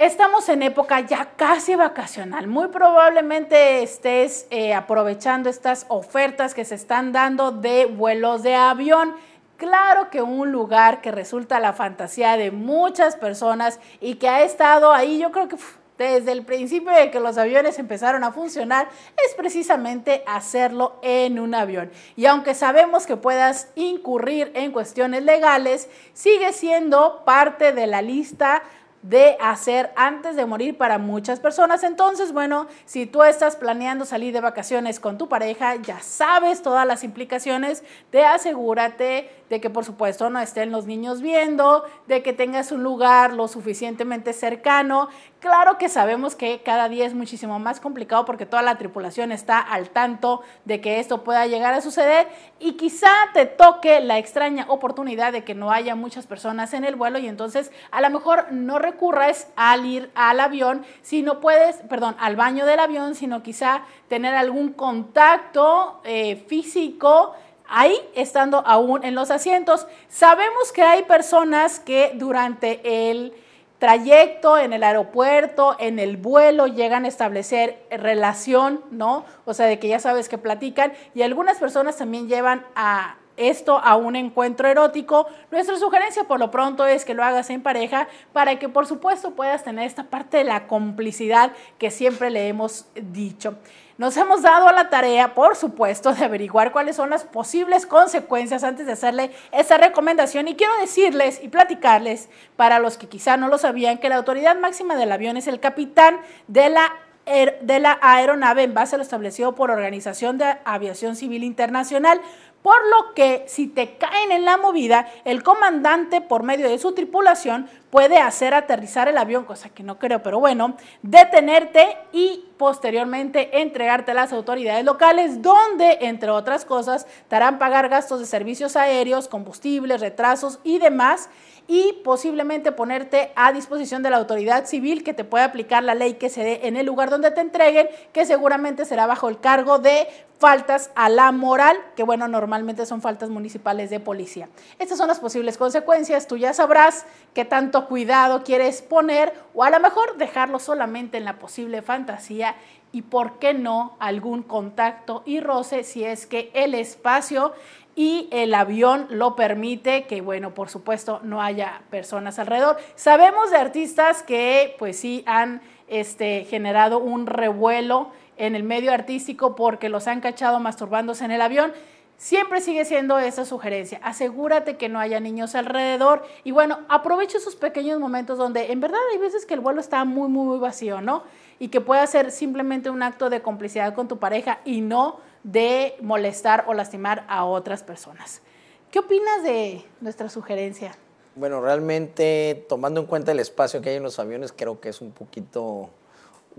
Estamos en época ya casi vacacional. Muy probablemente estés eh, aprovechando estas ofertas que se están dando de vuelos de avión. Claro que un lugar que resulta la fantasía de muchas personas y que ha estado ahí, yo creo que desde el principio de que los aviones empezaron a funcionar es precisamente hacerlo en un avión. Y aunque sabemos que puedas incurrir en cuestiones legales, sigue siendo parte de la lista de hacer antes de morir para muchas personas. Entonces, bueno, si tú estás planeando salir de vacaciones con tu pareja, ya sabes todas las implicaciones, te asegúrate de que por supuesto no estén los niños viendo, de que tengas un lugar lo suficientemente cercano. Claro que sabemos que cada día es muchísimo más complicado porque toda la tripulación está al tanto de que esto pueda llegar a suceder y quizá te toque la extraña oportunidad de que no haya muchas personas en el vuelo y entonces a lo mejor no recurres al ir al avión, si no puedes, perdón, al baño del avión, sino quizá tener algún contacto eh, físico ahí estando aún en los asientos. Sabemos que hay personas que durante el trayecto, en el aeropuerto, en el vuelo, llegan a establecer relación, ¿no? O sea, de que ya sabes que platican y algunas personas también llevan a esto a un encuentro erótico. Nuestra sugerencia por lo pronto es que lo hagas en pareja para que por supuesto puedas tener esta parte de la complicidad que siempre le hemos dicho. Nos hemos dado a la tarea, por supuesto, de averiguar cuáles son las posibles consecuencias antes de hacerle esta recomendación. Y quiero decirles y platicarles, para los que quizá no lo sabían, que la autoridad máxima del avión es el capitán de la er, de la aeronave en base a lo establecido por Organización de Aviación Civil Internacional. Por lo que si te caen en la movida, el comandante por medio de su tripulación puede hacer aterrizar el avión, cosa que no creo, pero bueno, detenerte y posteriormente entregarte a las autoridades locales, donde, entre otras cosas, te harán pagar gastos de servicios aéreos, combustibles, retrasos y demás, y posiblemente ponerte a disposición de la autoridad civil que te pueda aplicar la ley que se dé en el lugar donde te entreguen, que seguramente será bajo el cargo de faltas a la moral, que bueno, normalmente normalmente son faltas municipales de policía. Estas son las posibles consecuencias, tú ya sabrás qué tanto cuidado quieres poner o a lo mejor dejarlo solamente en la posible fantasía y por qué no algún contacto y roce si es que el espacio y el avión lo permite, que bueno, por supuesto no haya personas alrededor. Sabemos de artistas que pues sí han este, generado un revuelo en el medio artístico porque los han cachado masturbándose en el avión. Siempre sigue siendo esa sugerencia. Asegúrate que no haya niños alrededor. Y bueno, aprovecha esos pequeños momentos donde en verdad hay veces que el vuelo está muy, muy, muy vacío, ¿no? Y que puede ser simplemente un acto de complicidad con tu pareja y no de molestar o lastimar a otras personas. ¿Qué opinas de nuestra sugerencia? Bueno, realmente tomando en cuenta el espacio que hay en los aviones, creo que es un poquito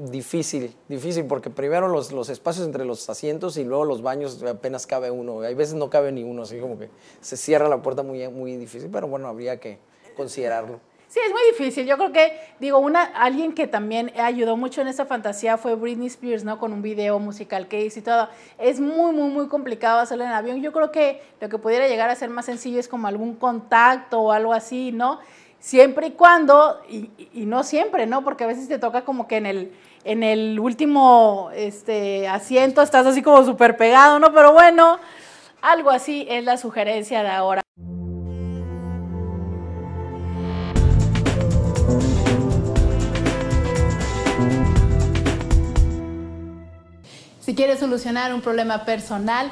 difícil, difícil, porque primero los, los espacios entre los asientos y luego los baños apenas cabe uno. Hay veces no cabe ni uno, así como que se cierra la puerta muy, muy difícil, pero bueno, habría que considerarlo. Sí, es muy difícil. Yo creo que, digo, una, alguien que también ayudó mucho en esta fantasía fue Britney Spears, ¿no? Con un video musical que hizo y todo. Es muy, muy, muy complicado hacerlo en avión. Yo creo que lo que pudiera llegar a ser más sencillo es como algún contacto o algo así, ¿no? siempre y cuando, y, no siempre, ¿no? Porque a veces te toca como que en el, en el último este, asiento estás así como súper pegado, ¿no? Pero bueno, algo así es la sugerencia de ahora. Si quieres solucionar un problema personal,